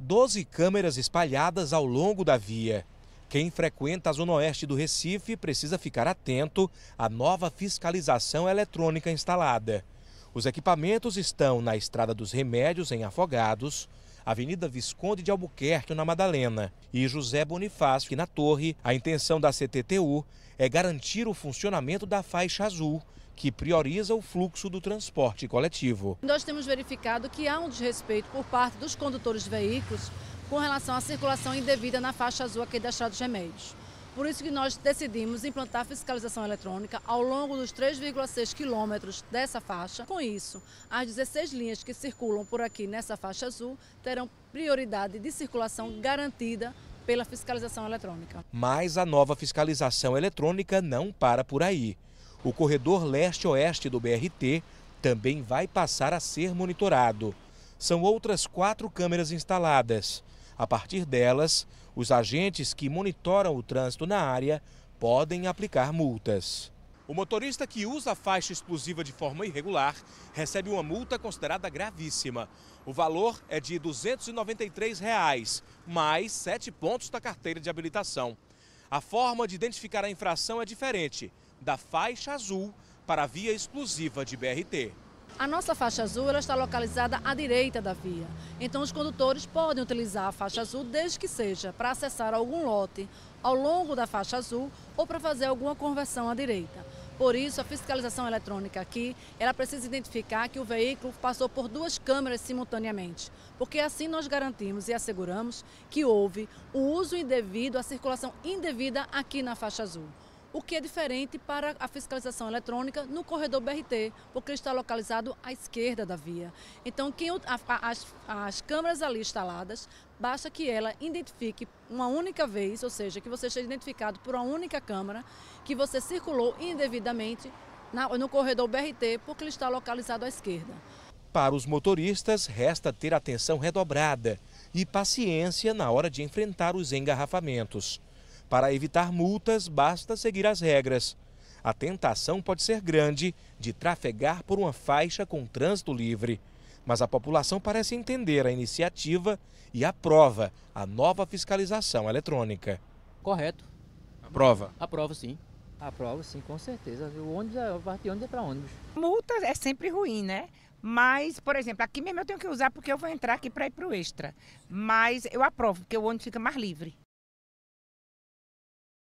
12 câmeras espalhadas ao longo da via. Quem frequenta a zona oeste do Recife precisa ficar atento à nova fiscalização eletrônica instalada. Os equipamentos estão na Estrada dos Remédios, em Afogados, Avenida Visconde de Albuquerque, na Madalena, e José Bonifácio, que na Torre. A intenção da CTTU é garantir o funcionamento da faixa azul, que prioriza o fluxo do transporte coletivo. Nós temos verificado que há um desrespeito por parte dos condutores de veículos com relação à circulação indevida na faixa azul aqui da Estrada dos Remédios. Por isso que nós decidimos implantar fiscalização eletrônica ao longo dos 3,6 quilômetros dessa faixa. Com isso, as 16 linhas que circulam por aqui nessa faixa azul terão prioridade de circulação garantida pela fiscalização eletrônica. Mas a nova fiscalização eletrônica não para por aí. O corredor leste-oeste do BRT também vai passar a ser monitorado. São outras quatro câmeras instaladas. A partir delas, os agentes que monitoram o trânsito na área podem aplicar multas. O motorista que usa a faixa explosiva de forma irregular recebe uma multa considerada gravíssima. O valor é de R$ 293, reais, mais sete pontos da carteira de habilitação. A forma de identificar a infração é diferente, da faixa azul para a via exclusiva de BRT. A nossa faixa azul está localizada à direita da via, então os condutores podem utilizar a faixa azul desde que seja para acessar algum lote ao longo da faixa azul ou para fazer alguma conversão à direita. Por isso, a fiscalização eletrônica aqui, ela precisa identificar que o veículo passou por duas câmeras simultaneamente, porque assim nós garantimos e asseguramos que houve o uso indevido, a circulação indevida aqui na faixa azul o que é diferente para a fiscalização eletrônica no corredor BRT, porque ele está localizado à esquerda da via. Então, quem, as, as câmeras ali instaladas, basta que ela identifique uma única vez, ou seja, que você seja identificado por uma única câmera, que você circulou indevidamente na, no corredor BRT, porque ele está localizado à esquerda. Para os motoristas, resta ter atenção redobrada e paciência na hora de enfrentar os engarrafamentos. Para evitar multas, basta seguir as regras. A tentação pode ser grande de trafegar por uma faixa com trânsito livre. Mas a população parece entender a iniciativa e aprova a nova fiscalização eletrônica. Correto. Aprova? Aprova, sim. Aprova, sim, com certeza. O ônibus, a é, parte de ônibus é para ônibus. Multa é sempre ruim, né? Mas, por exemplo, aqui mesmo eu tenho que usar porque eu vou entrar aqui para ir para o extra. Mas eu aprovo, porque o ônibus fica mais livre.